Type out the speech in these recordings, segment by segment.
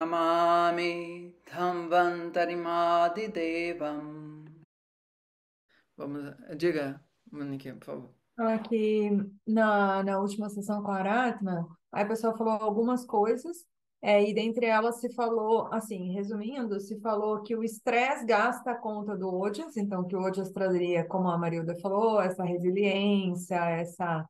Namami Devam. Vamos, diga, Moniquinha, por favor. Aqui ah, na, na última sessão com a Aratma, a pessoa falou algumas coisas, é, e dentre elas se falou, assim, resumindo, se falou que o estresse gasta a conta do Odias, então que o Odias trazeria, como a Marilda falou, essa resiliência, essa,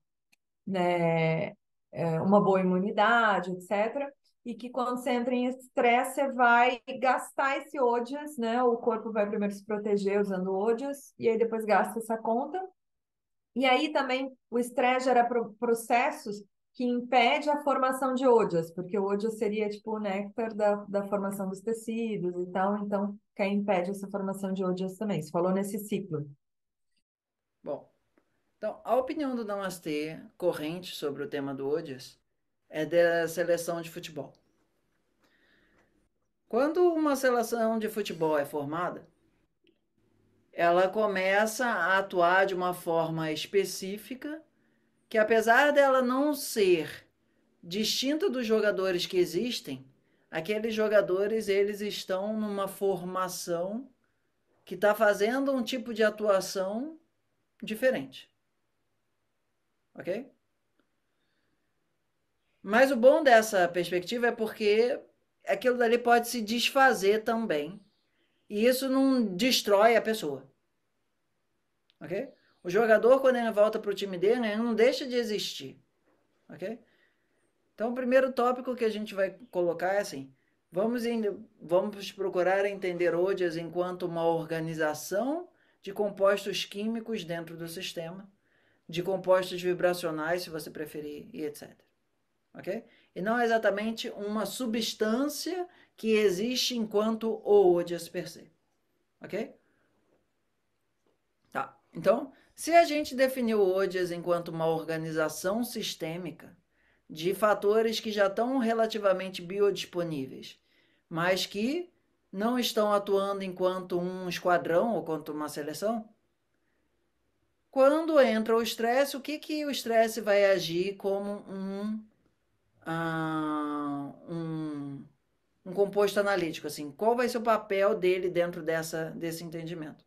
né, é, uma boa imunidade, etc e que quando você entra em estresse, você vai gastar esse odias, né? O corpo vai primeiro se proteger usando odias, e aí depois gasta essa conta. E aí também o estresse gera processos que impede a formação de odias, porque o ódio seria tipo o néctar da, da formação dos tecidos e tal, então que impede essa formação de odias também. Você falou nesse ciclo. Bom, então a opinião do Namastê corrente sobre o tema do odias é da seleção de futebol. Quando uma seleção de futebol é formada, ela começa a atuar de uma forma específica, que apesar dela não ser distinta dos jogadores que existem, aqueles jogadores eles estão numa formação que está fazendo um tipo de atuação diferente. Ok? Mas o bom dessa perspectiva é porque aquilo dali pode se desfazer também. E isso não destrói a pessoa. Ok? O jogador, quando ele volta para o time dele, ele não deixa de existir. Ok? Então, o primeiro tópico que a gente vai colocar é assim: vamos, em, vamos procurar entender ODIAS enquanto uma organização de compostos químicos dentro do sistema, de compostos vibracionais, se você preferir, e etc. Ok? e não é exatamente uma substância que existe enquanto odias per se. Ok? Tá. Então, se a gente definiu o ODIAS enquanto uma organização sistêmica de fatores que já estão relativamente biodisponíveis, mas que não estão atuando enquanto um esquadrão ou quanto uma seleção, quando entra o estresse, o que, que o estresse vai agir como um ah, um, um composto analítico, assim, qual vai ser o papel dele dentro dessa, desse entendimento?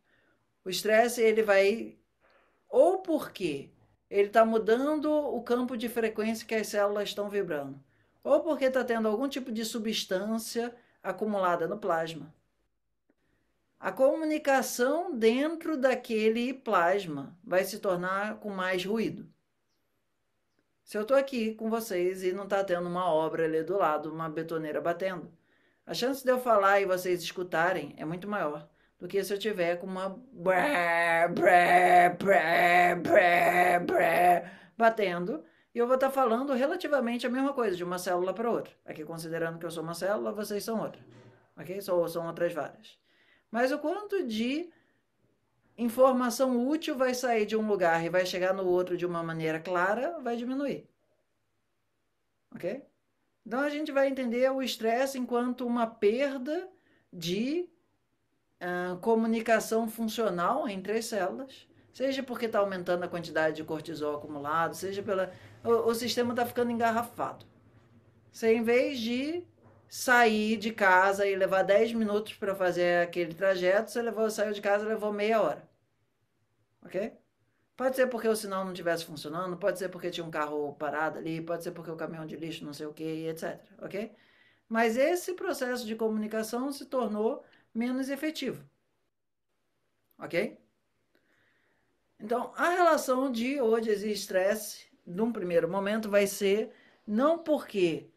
O estresse, ele vai, ou porque ele está mudando o campo de frequência que as células estão vibrando, ou porque está tendo algum tipo de substância acumulada no plasma. A comunicação dentro daquele plasma vai se tornar com mais ruído. Se eu estou aqui com vocês e não está tendo uma obra ali do lado, uma betoneira batendo, a chance de eu falar e vocês escutarem é muito maior do que se eu tiver com uma batendo e eu vou estar tá falando relativamente a mesma coisa de uma célula para outra. Aqui considerando que eu sou uma célula, vocês são outra, ok? são outras várias. Mas o quanto de informação útil vai sair de um lugar e vai chegar no outro de uma maneira clara, vai diminuir. Ok? Então a gente vai entender o estresse enquanto uma perda de uh, comunicação funcional entre as células, seja porque está aumentando a quantidade de cortisol acumulado, seja pela. O, o sistema está ficando engarrafado. Você, em vez de sair de casa e levar 10 minutos para fazer aquele trajeto, você levou, saiu de casa levou meia hora. Ok? Pode ser porque o sinal não estivesse funcionando, pode ser porque tinha um carro parado ali, pode ser porque o caminhão de lixo não sei o que, etc. Ok? Mas esse processo de comunicação se tornou menos efetivo. Ok? Então, a relação de hoje existe estresse, num primeiro momento, vai ser não porque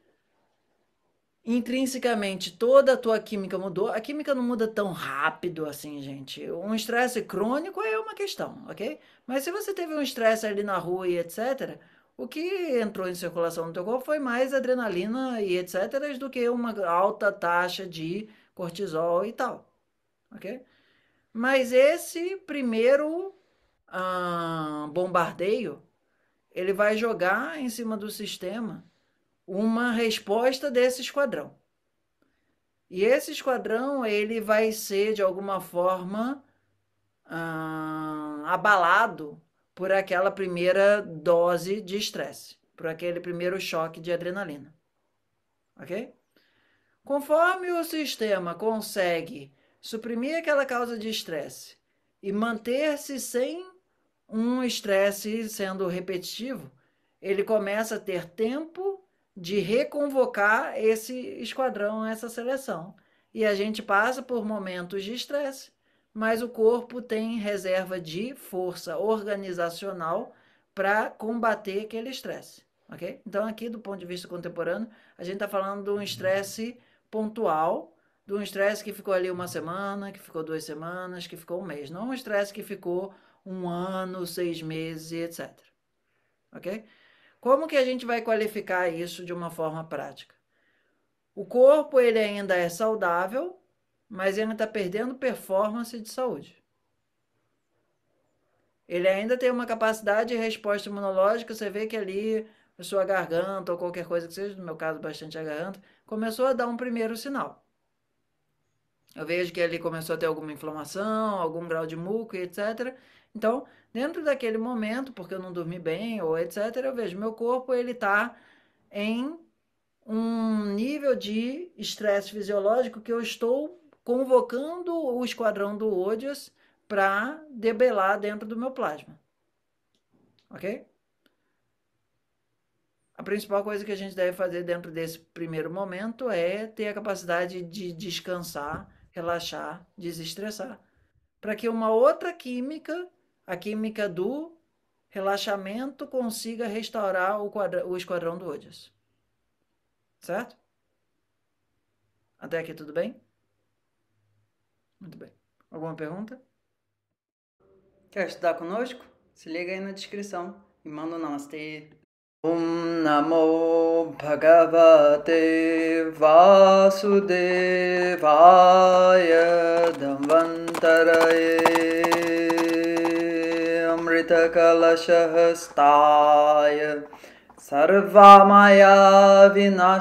intrinsecamente toda a tua química mudou. A química não muda tão rápido assim, gente. Um estresse crônico é uma questão, ok? Mas se você teve um estresse ali na rua e etc., o que entrou em circulação no teu corpo foi mais adrenalina e etc. do que uma alta taxa de cortisol e tal, ok? Mas esse primeiro ah, bombardeio, ele vai jogar em cima do sistema uma resposta desse esquadrão. E esse esquadrão ele vai ser de alguma forma ah, abalado por aquela primeira dose de estresse, por aquele primeiro choque de adrenalina. Ok? Conforme o sistema consegue suprimir aquela causa de estresse e manter-se sem um estresse sendo repetitivo, ele começa a ter tempo de reconvocar esse esquadrão, essa seleção. E a gente passa por momentos de estresse, mas o corpo tem reserva de força organizacional para combater aquele estresse, ok? Então, aqui do ponto de vista contemporâneo, a gente está falando de um estresse pontual, de um estresse que ficou ali uma semana, que ficou duas semanas, que ficou um mês, não um estresse que ficou um ano, seis meses, etc. Ok? Como que a gente vai qualificar isso de uma forma prática? O corpo ele ainda é saudável, mas ele está perdendo performance de saúde. Ele ainda tem uma capacidade de resposta imunológica. Você vê que ali a sua garganta ou qualquer coisa que seja, no meu caso bastante a garganta, começou a dar um primeiro sinal. Eu vejo que ali começou a ter alguma inflamação, algum grau de muco, etc. Então, dentro daquele momento, porque eu não dormi bem ou etc, eu vejo meu corpo ele está em um nível de estresse fisiológico que eu estou convocando o esquadrão do Odious para debelar dentro do meu plasma. Ok? A principal coisa que a gente deve fazer dentro desse primeiro momento é ter a capacidade de descansar, relaxar, desestressar, para que uma outra química a química do relaxamento consiga restaurar o, quadra, o esquadrão do Ojas. Certo? Até aqui tudo bem? Muito bem. Alguma pergunta? Quer estudar conosco? Se liga aí na descrição e manda um namastê. Om Namo Bhagavate Vasudevaya Dhamvantaraye कृतकलशहस्ताय सर्वमया विनाशनाय